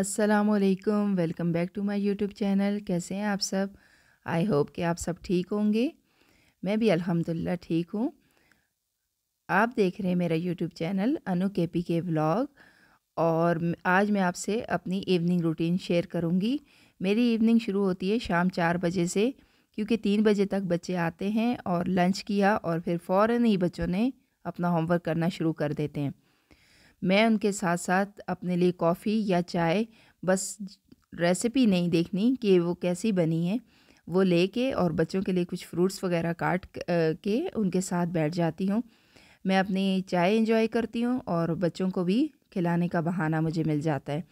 असलकम welcome back to my YouTube channel कैसे हैं आप सब आई होप कि आप सब ठीक होंगे मैं भी अल्हम्दुलिल्लाह ठीक हूँ आप देख रहे हैं मेरा यूट्यूब चैनल अनु के पी के ब्लॉग और आज मैं आपसे अपनी इवनिंग रूटीन शेयर करूँगी मेरी इवनिंग शुरू होती है शाम चार बजे से क्योंकि तीन बजे तक बच्चे आते हैं और लंच किया और फिर फ़ौर ही बच्चों ने अपना होमवर्क करना शुरू कर देते हैं मैं उनके साथ साथ अपने लिए कॉफ़ी या चाय बस रेसिपी नहीं देखनी कि वो कैसी बनी है वो लेके और बच्चों के लिए कुछ फ्रूट्स वगैरह काट के उनके साथ बैठ जाती हूँ मैं अपनी चाय इंजॉय करती हूँ और बच्चों को भी खिलाने का बहाना मुझे मिल जाता है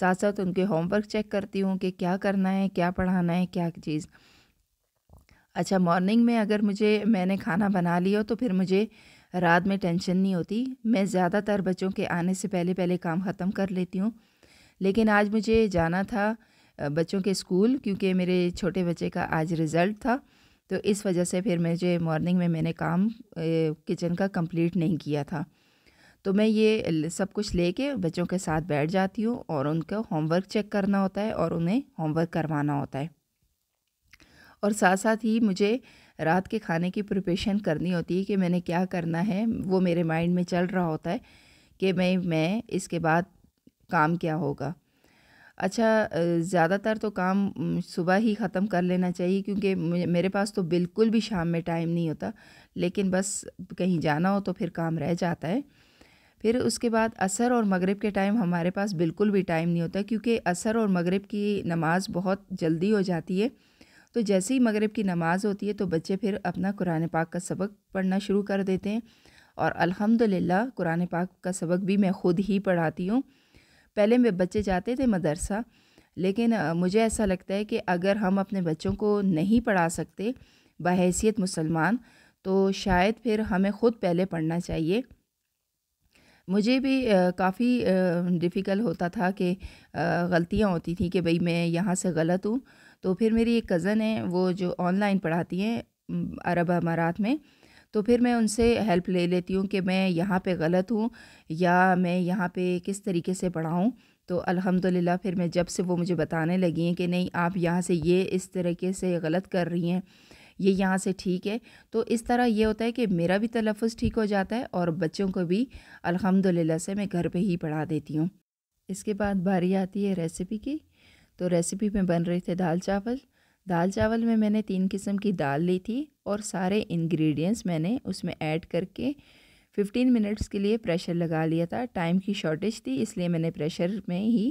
साथ साथ उनके होमवर्क चेक करती हूँ कि क्या करना है क्या पढ़ाना है क्या चीज़ अच्छा मॉर्निंग में अगर मुझे मैंने खाना बना लिया तो फिर मुझे रात में टेंशन नहीं होती मैं ज़्यादातर बच्चों के आने से पहले पहले काम ख़त्म कर लेती हूँ लेकिन आज मुझे जाना था बच्चों के स्कूल क्योंकि मेरे छोटे बच्चे का आज रिज़ल्ट था तो इस वजह से फिर मुझे मॉर्निंग में मैंने काम किचन का कंप्लीट नहीं किया था तो मैं ये सब कुछ लेके बच्चों के साथ बैठ जाती हूँ और उनका होमवर्क चेक करना होता है और उन्हें होमवर्क करवाना होता है और साथ साथ ही मुझे रात के खाने की प्रिपरेशन करनी होती है कि मैंने क्या करना है वो मेरे माइंड में चल रहा होता है कि मैं मैं इसके बाद काम क्या होगा अच्छा ज़्यादातर तो काम सुबह ही ख़त्म कर लेना चाहिए क्योंकि मेरे पास तो बिल्कुल भी शाम में टाइम नहीं होता लेकिन बस कहीं जाना हो तो फिर काम रह जाता है फिर उसके बाद असर और मगरिब के टाइम हमारे पास बिल्कुल भी टाइम नहीं होता क्योंकि असर और मगरिब की नमाज़ बहुत जल्दी हो जाती है तो जैसे ही मगरब की नमाज़ होती है तो बच्चे फिर अपना कुरान पाक का सबक पढ़ना शुरू कर देते हैं और अल्हम्दुलिल्लाह कुरान पाक का सबक भी मैं ख़ुद ही पढ़ाती हूँ पहले मेरे बच्चे जाते थे मदरसा लेकिन मुझे ऐसा लगता है कि अगर हम अपने बच्चों को नहीं पढ़ा सकते बहैसियत मुसलमान तो शायद फिर हमें ख़ुद पहले पढ़ना चाहिए मुझे भी काफ़ी डिफ़िकल्ट होता था कि गलतियाँ होती थी कि भाई मैं यहाँ से गलत हूँ तो फिर मेरी एक कज़न है वो जो ऑनलाइन पढ़ाती हैं अरब अमारात में तो फिर मैं उनसे हेल्प ले लेती हूँ कि मैं यहाँ पे गलत हूँ या मैं यहाँ पे किस तरीके से पढ़ाऊँ तो अल्हम्दुलिल्लाह फिर मैं जब से वो मुझे बताने लगी हैं कि नहीं आप यहाँ से ये इस तरीके से गलत कर रही हैं ये यहाँ से ठीक है तो इस तरह ये होता है कि मेरा भी तलफ़ ठीक हो जाता है और बच्चों को भी अल्हम्दुलिल्लाह से मैं घर पे ही पढ़ा देती हूँ इसके बाद बारी आती है रेसिपी की तो रेसिपी में बन रहे थे दाल चावल दाल चावल में मैंने तीन किस्म की दाल ली थी और सारे इंग्रेडिएंट्स मैंने उसमें ऐड करके 15 मिनट्स के लिए प्रेशर लगा लिया था टाइम की शॉर्टेज थी इसलिए मैंने प्रेशर में ही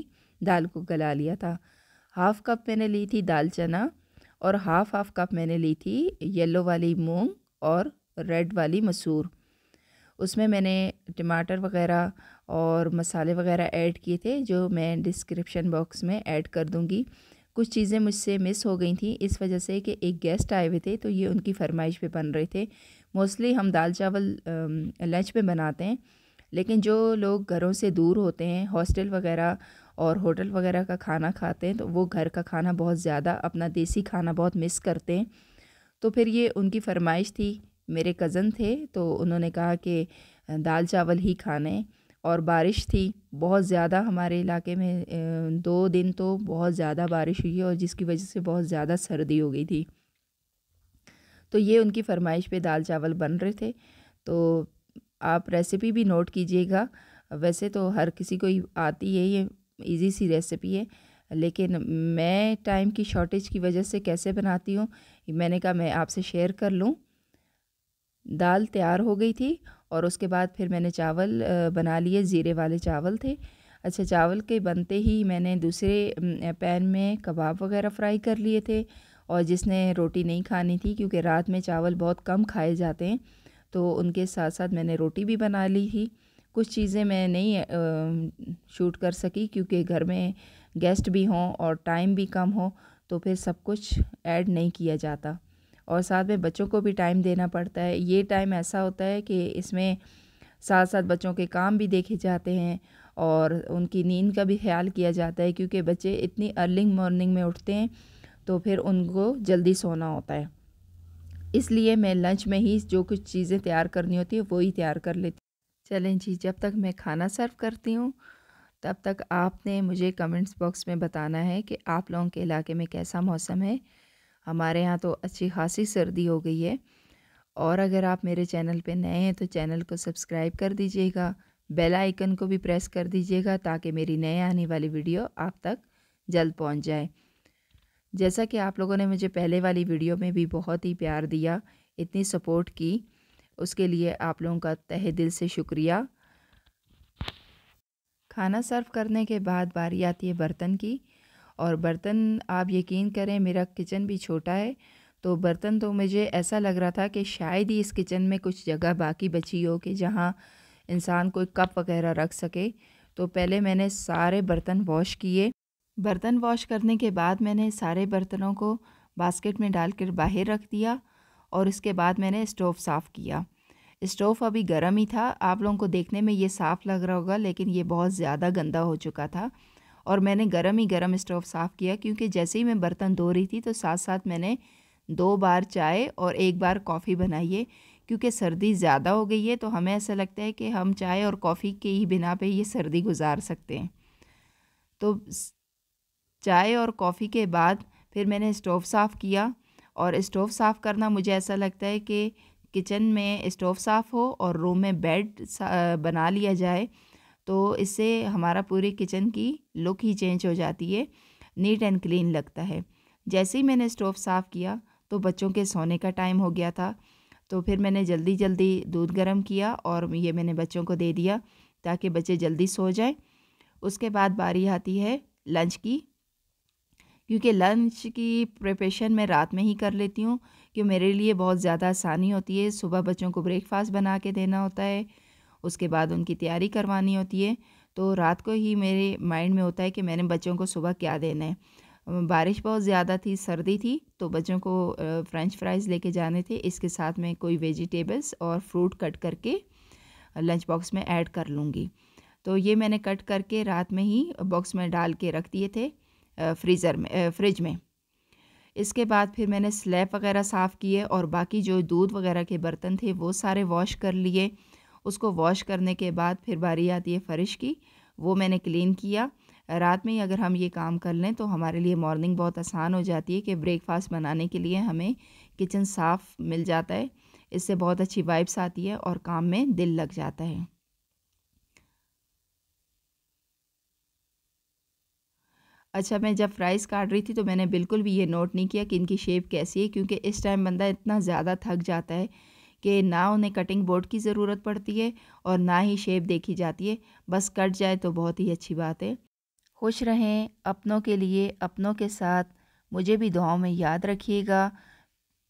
दाल को गला लिया था हाफ़ कप मैंने ली थी दाल चना और हाफ़ हाफ़ कप मैंने ली थी येलो वाली मूंग और रेड वाली मसूर उसमें मैंने टमाटर वगैरह और मसाले वगैरह ऐड किए थे जो मैं डिस्क्रिप्शन बॉक्स में ऐड कर दूँगी कुछ चीज़ें मुझसे मिस हो गई थी इस वजह से कि एक गेस्ट आए हुए थे तो ये उनकी फरमाइश पे बन रहे थे मोस्टली हम दाल चावल लंच में बनाते हैं लेकिन जो लोग घरों से दूर होते हैं हॉस्टल वगैरह और होटल वगैरह का खाना खाते हैं तो वो घर का खाना बहुत ज़्यादा अपना देसी खाना बहुत मिस करते हैं तो फिर ये उनकी फरमाइश थी मेरे कज़न थे तो उन्होंने कहा कि दाल चावल ही खाने और बारिश थी बहुत ज़्यादा हमारे इलाके में दो दिन तो बहुत ज़्यादा बारिश हुई और जिसकी वजह से बहुत ज़्यादा सर्दी हो गई थी तो ये उनकी फरमाइश पे दाल चावल बन रहे थे तो आप रेसिपी भी नोट कीजिएगा वैसे तो हर किसी को आती है ये इजी सी रेसिपी है लेकिन मैं टाइम की शॉर्टेज की वजह से कैसे बनाती हूँ मैंने कहा मैं आपसे शेयर कर लूँ दाल तैयार हो गई थी और उसके बाद फिर मैंने चावल बना लिए ज़ीरे वाले चावल थे अच्छा चावल के बनते ही मैंने दूसरे पैन में कबाब वगैरह फ्राई कर लिए थे और जिसने रोटी नहीं खानी थी क्योंकि रात में चावल बहुत कम खाए जाते हैं तो उनके साथ साथ मैंने रोटी भी बना ली थी कुछ चीज़ें मैं नहीं शूट कर सकी क्योंकि घर में गेस्ट भी हों और टाइम भी कम हो तो फिर सब कुछ ऐड नहीं किया जाता और साथ में बच्चों को भी टाइम देना पड़ता है ये टाइम ऐसा होता है कि इसमें साथ साथ बच्चों के काम भी देखे जाते हैं और उनकी नींद का भी ख्याल किया जाता है क्योंकि बच्चे इतनी अर्ली मॉर्निंग में उठते हैं तो फिर उनको जल्दी सोना होता है इसलिए मैं लंच में ही जो कुछ चीज़ें तैयार करनी होती है वो ही तैयार कर लेती चलें जी जब तक मैं खाना सर्व करती हूँ तब तक आपने मुझे कमेंट्स बॉक्स में बताना है कि आप लोगों के इलाके में कैसा मौसम है हमारे यहाँ तो अच्छी खासी सर्दी हो गई है और अगर आप मेरे चैनल पे नए हैं तो चैनल को सब्सक्राइब कर दीजिएगा बेल आइकन को भी प्रेस कर दीजिएगा ताकि मेरी नए आने वाली वीडियो आप तक जल्द पहुँच जाए जैसा कि आप लोगों ने मुझे पहले वाली वीडियो में भी बहुत ही प्यार दिया इतनी सपोर्ट की उसके लिए आप लोगों का तहे दिल से शुक्रिया खाना सर्व करने के बाद बारी आती है बर्तन की और बर्तन आप यकीन करें मेरा किचन भी छोटा है तो बर्तन तो मुझे ऐसा लग रहा था कि शायद ही इस किचन में कुछ जगह बाकी बची हो कि जहाँ इंसान कोई कप वगैरह रख सके तो पहले मैंने सारे बर्तन वॉश किए बर्तन वॉश करने के बाद मैंने सारे बर्तनों को बास्केट में डालकर बाहर रख दिया और उसके बाद मैंने स्टोव साफ़ किया स्टोव अभी गर्म ही था आप लोगों को देखने में ये साफ़ लग रहा होगा लेकिन ये बहुत ज़्यादा गंदा हो चुका था और मैंने गर्म ही गर्म स्टोव साफ़ किया क्योंकि जैसे ही मैं बर्तन धो रही थी तो साथ साथ मैंने दो बार चाय और एक बार कॉफ़ी बनाइए क्योंकि सर्दी ज़्यादा हो गई है तो हमें ऐसा लगता है कि हम चाय और कॉफ़ी के ही बिना पे ये सर्दी गुजार सकते हैं तो चाय और कॉफ़ी के बाद फिर मैंने स्टोव साफ़ किया और स्टोव साफ़ करना मुझे ऐसा लगता है कि किचन में स्टोव साफ़ हो और रूम में बेड बना लिया जाए तो इससे हमारा पूरे किचन की लुक ही चेंज हो जाती है नीट एंड क्लीन लगता है जैसे ही मैंने स्टोव साफ़ किया तो बच्चों के सोने का टाइम हो गया था तो फिर मैंने जल्दी जल्दी दूध गर्म किया और ये मैंने बच्चों को दे दिया ताकि बच्चे जल्दी सो जाएं उसके बाद बारी आती है लंच की क्योंकि लंच की प्रिपरेशन मैं रात में ही कर लेती हूँ कि मेरे लिए बहुत ज़्यादा आसानी होती है सुबह बच्चों को ब्रेकफास्ट बना के देना होता है उसके बाद उनकी तैयारी करवानी होती है तो रात को ही मेरे माइंड में होता है कि मैंने बच्चों को सुबह क्या देना है बारिश बहुत ज़्यादा थी सर्दी थी तो बच्चों को फ्रेंच फ्राइज़ लेके जाने थे इसके साथ में कोई वेजिटेबल्स और फ्रूट कट करके लंच बॉक्स में ऐड कर लूँगी तो ये मैंने कट करके रात में ही बॉक्स में डाल के रख दिए थे फ्रीज़र में फ्रिज में इसके बाद फिर मैंने स्लैब वगैरह साफ़ किए और बाकी जो दूध वगैरह के बर्तन थे वो सारे वॉश कर लिए उसको वॉश करने के बाद फिर बारी आती है फ़र्श की वो मैंने क्लीन किया रात में ही अगर हम ये काम कर लें तो हमारे लिए मॉर्निंग बहुत आसान हो जाती है कि ब्रेकफास्ट बनाने के लिए हमें किचन साफ़ मिल जाता है इससे बहुत अच्छी वाइब्स आती है और काम में दिल लग जाता है अच्छा मैं जब फ़्राइज़ काट रही थी तो मैंने बिल्कुल भी ये नोट नहीं किया कि इनकी शेप कैसी है क्योंकि इस टाइम बंदा इतना ज़्यादा थक जाता है कि ना उन्हें कटिंग बोर्ड की ज़रूरत पड़ती है और ना ही शेप देखी जाती है बस कट जाए तो बहुत ही अच्छी बात है खुश रहें अपनों के लिए अपनों के साथ मुझे भी दुआओं में याद रखिएगा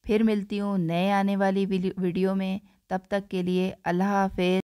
फिर मिलती हूँ नए आने वाली वीडियो में तब तक के लिए अल्लाह हाफ़